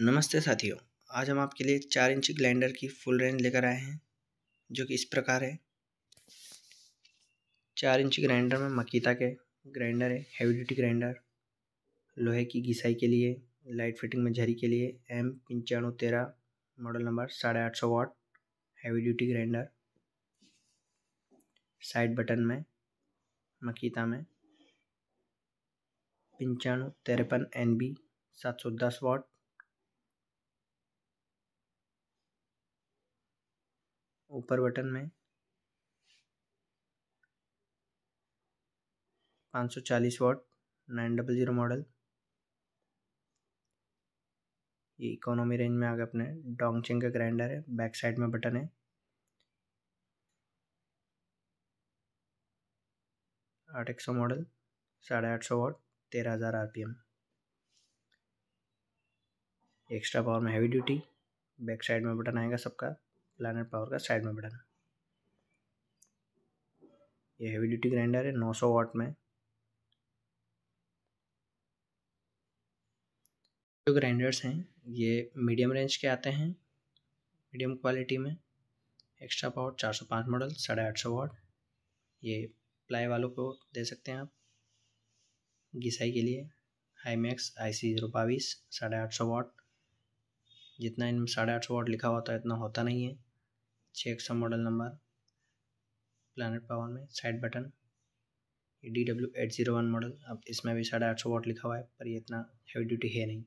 नमस्ते साथियों आज हम आपके लिए चार इंची ग्लैंडर की फुल रेंज लेकर आए हैं जो कि इस प्रकार है चार इंची ग्राइंडर में मकीता के ग्राइंडर है हैवी ड्यूटी ग्राइंडर लोहे की घिसाई के लिए लाइट फिटिंग में झरी के लिए एम पंचानवे तेरह मॉडल नंबर साढ़े आठ सौ watt heavy duty grinder side button में मकीता में पंचानवे तिरपन एन बी सात सौ दस वाट ऊपर बटन में 540 watt nine double zero model ये इकोनॉमी रेंज में आ गए अपने डोंगचिंग का ग्राइंडर है बैक साइड में बटन है आठ एक सौ मॉडल साढ़े आठ सौ वॉट तेरह हज़ार R P M extra power में हैवी ड्यूटी बैक साइड में बटन आएगा सबका प्लानट पावर का साइड में बटन ये हैवी ड्यूटी ग्राइंडर है 900 वाट में जो ग्राइंडर्स हैं ये मीडियम रेंज के आते हैं मीडियम क्वालिटी में एक्स्ट्रा पावर 405 मॉडल साढ़े आठ सौ वाट ये प्लाई वालों को दे सकते हैं आप घिसाई के लिए high max I C zero बाईस साढ़े आठ सौ वाट जितना इनमें साढ़े आठ सौ वाट लिखा होता है इतना होता नहीं है check some model number planet power में साइड बटन ये D W eight zero one model अब इसमें भी साढ़े आठ सौ वोट लिखा हुआ है पर ये इतना हैवी ड्यूटी है नहीं